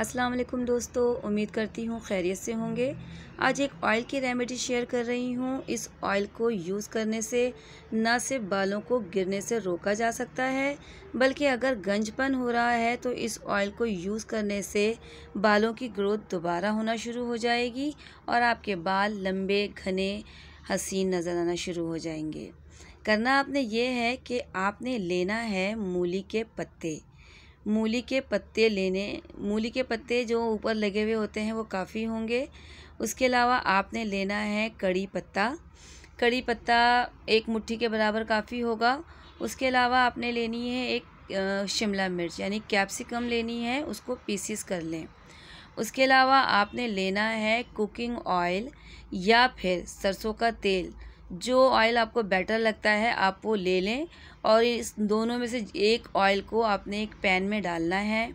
अस्सलाम वालेकुम दोस्तों उम्मीद करती हूँ खैरियत से होंगे आज एक ऑयल की रेमेडी शेयर कर रही हूँ इस ऑयल को यूज़ करने से न सिर्फ बालों को गिरने से रोका जा सकता है बल्कि अगर गंजपन हो रहा है तो इस ऑयल को यूज़ करने से बालों की ग्रोथ दोबारा होना शुरू हो जाएगी और आपके बाल लंबे घने हसीन नज़र आना शुरू हो जाएंगे करना आपने ये है कि आपने लेना है मूली के पत्ते मूली के पत्ते लेने मूली के पत्ते जो ऊपर लगे हुए होते हैं वो काफ़ी होंगे उसके अलावा आपने लेना है कड़ी पत्ता कड़ी पत्ता एक मुट्ठी के बराबर काफ़ी होगा उसके अलावा आपने लेनी है एक शिमला मिर्च यानी कैप्सिकम लेनी है उसको पीसीस कर लें उसके अलावा आपने लेना है कुकिंग ऑयल या फिर सरसों का तेल जो ऑयल आपको बेटर लगता है आप वो ले लें और इस दोनों में से एक ऑयल को आपने एक पैन में डालना है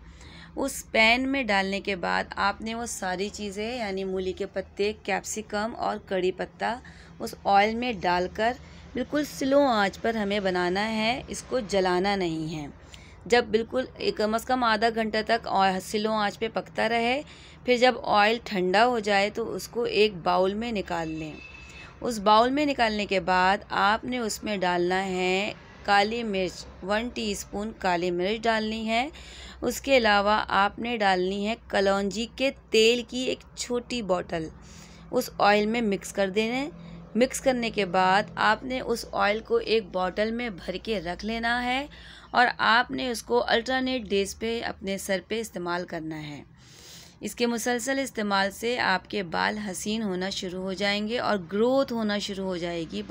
उस पैन में डालने के बाद आपने वो सारी चीज़ें यानी मूली के पत्ते कैप्सिकम और कड़ी पत्ता उस ऑयल में डालकर बिल्कुल स्लो आंच पर हमें बनाना है इसको जलाना नहीं है जब बिल्कुल कम अज़ कम आधा घंटा तक स्लो आंच पे पकता रहे फिर जब ऑयल ठंडा हो जाए तो उसको एक बाउल में निकाल लें उस बाउल में निकालने के बाद आपने उसमें डालना है काली मिर्च वन टीस्पून काली मिर्च डालनी है उसके अलावा आपने डालनी है कलौजी के तेल की एक छोटी बॉटल उस ऑयल में मिक्स कर देने मिक्स करने के बाद आपने उस ऑयल को एक बॉटल में भर के रख लेना है और आपने उसको अल्टरनेट डेज पे अपने सर पे इस्तेमाल करना है इसके मुसलसल इस्तेमाल से आपके बाल हसीन होना शुरू हो जाएंगे और ग्रोथ होना शुरू हो जाएगी